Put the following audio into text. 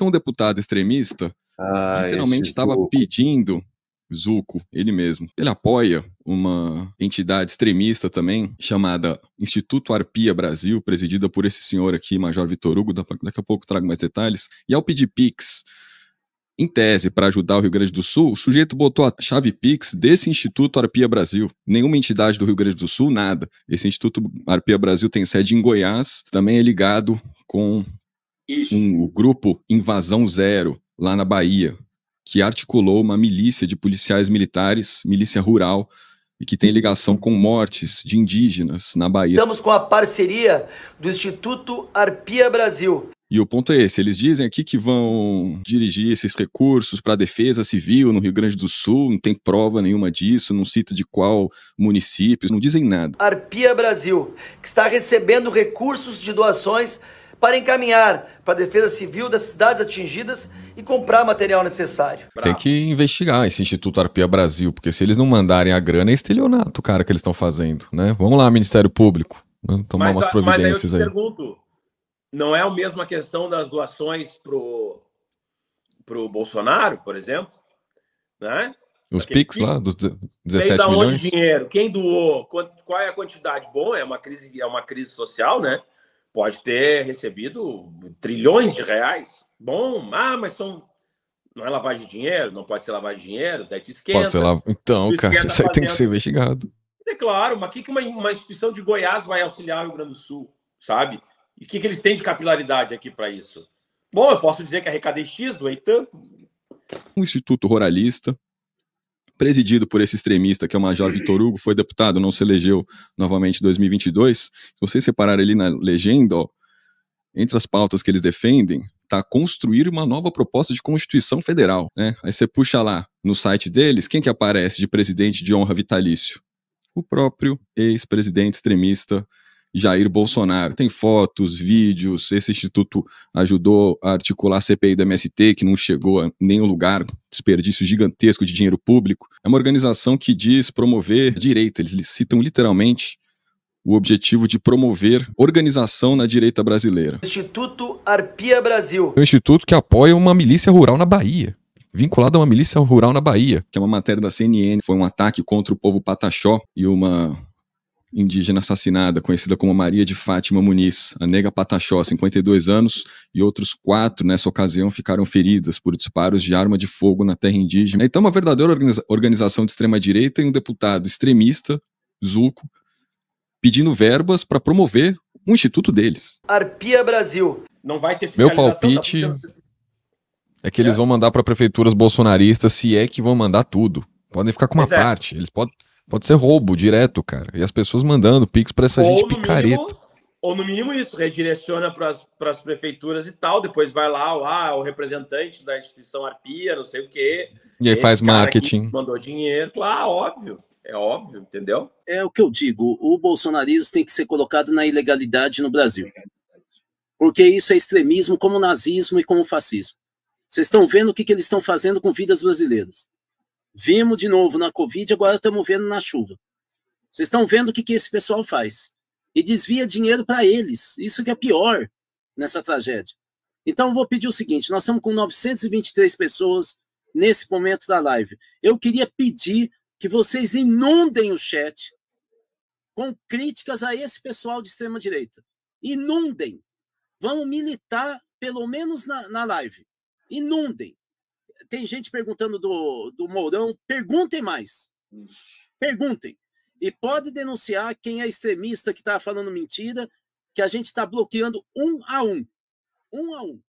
que é um deputado extremista ah, literalmente estava pedindo Zuko, ele mesmo. Ele apoia uma entidade extremista também, chamada Instituto Arpia Brasil, presidida por esse senhor aqui, Major Vitor Hugo, daqui a pouco trago mais detalhes. E ao pedir Pix, em tese, para ajudar o Rio Grande do Sul, o sujeito botou a chave Pix desse Instituto Arpia Brasil. Nenhuma entidade do Rio Grande do Sul, nada. Esse Instituto Arpia Brasil tem sede em Goiás, também é ligado com isso. Um, o grupo Invasão Zero, lá na Bahia, que articulou uma milícia de policiais militares, milícia rural, e que tem ligação com mortes de indígenas na Bahia. Estamos com a parceria do Instituto Arpia Brasil. E o ponto é esse: eles dizem aqui que vão dirigir esses recursos para a defesa civil no Rio Grande do Sul, não tem prova nenhuma disso, não cita de qual município, não dizem nada. Arpia Brasil, que está recebendo recursos de doações para encaminhar para a defesa civil das cidades atingidas e comprar material necessário. Tem que investigar esse Instituto Arpia Brasil, porque se eles não mandarem a grana, é estelionato, cara, que eles estão fazendo, né? Vamos lá, Ministério Público, tomar mas, umas providências mas aí. Eu te aí. pergunto, não é a mesma questão das doações pro pro Bolsonaro, por exemplo, né? Os pics lá, dos 17 milhões. dinheiro? Quem doou? Qual é a quantidade? Bom, é uma crise, é uma crise social, né? pode ter recebido trilhões de reais. Bom, ah, mas são. Não é lavagem de dinheiro? Não pode ser lavagem de dinheiro? Daí tu esquenta. Pode ser lav... Então, cara, isso aí fazendo. tem que ser investigado. É claro, mas o que, que uma, uma, instituição de Goiás vai auxiliar o Rio Grande do Sul, sabe? E o que, que eles têm de capilaridade aqui para isso? Bom, eu posso dizer que arrecadei X, doei tanto. Um instituto ruralista presidido por esse extremista, que é o Major Vitor Hugo, foi deputado, não se elegeu novamente em 2022. Se vocês separarem ali na legenda, ó, entre as pautas que eles defendem, está construir uma nova proposta de Constituição Federal. Né? Aí você puxa lá no site deles, quem que aparece de presidente de honra vitalício? O próprio ex-presidente extremista Jair Bolsonaro. Tem fotos, vídeos, esse instituto ajudou a articular a CPI do MST, que não chegou a nenhum lugar, desperdício gigantesco de dinheiro público. É uma organização que diz promover direita, eles citam literalmente o objetivo de promover organização na direita brasileira. Instituto Arpia Brasil. É um instituto que apoia uma milícia rural na Bahia vinculado a uma milícia rural na Bahia. Que é uma matéria da CNN, foi um ataque contra o povo pataxó e uma indígena assassinada, conhecida como Maria de Fátima Muniz, a nega Pataxó, 52 anos, e outros quatro nessa ocasião ficaram feridas por disparos de arma de fogo na terra indígena. Então, uma verdadeira organização de extrema-direita e um deputado extremista, Zuco, pedindo verbas para promover um instituto deles. Arpia Brasil. Não vai ter Meu palpite é que eles é. vão mandar para prefeituras bolsonaristas, se é que vão mandar tudo. Podem ficar com uma é. parte. Eles podem Pode ser roubo direto, cara. E as pessoas mandando pix para essa ou gente picareta. Mínimo, ou no mínimo isso, redireciona para as prefeituras e tal, depois vai lá, lá ah, o representante da instituição Arpia, não sei o quê. E aí faz marketing. Mandou dinheiro, lá, é óbvio. É óbvio, entendeu? É o que eu digo, o bolsonarismo tem que ser colocado na ilegalidade no Brasil. Porque isso é extremismo como o nazismo e como o fascismo. Vocês estão vendo o que, que eles estão fazendo com vidas brasileiras. Vimos de novo na Covid, agora estamos vendo na chuva. Vocês estão vendo o que, que esse pessoal faz. E desvia dinheiro para eles. Isso que é pior nessa tragédia. Então, vou pedir o seguinte: nós estamos com 923 pessoas nesse momento da live. Eu queria pedir que vocês inundem o chat com críticas a esse pessoal de extrema-direita. Inundem. Vão militar, pelo menos na, na live. Inundem tem gente perguntando do, do Mourão. Perguntem mais. Perguntem. E pode denunciar quem é extremista que está falando mentira, que a gente está bloqueando um a um. Um a um.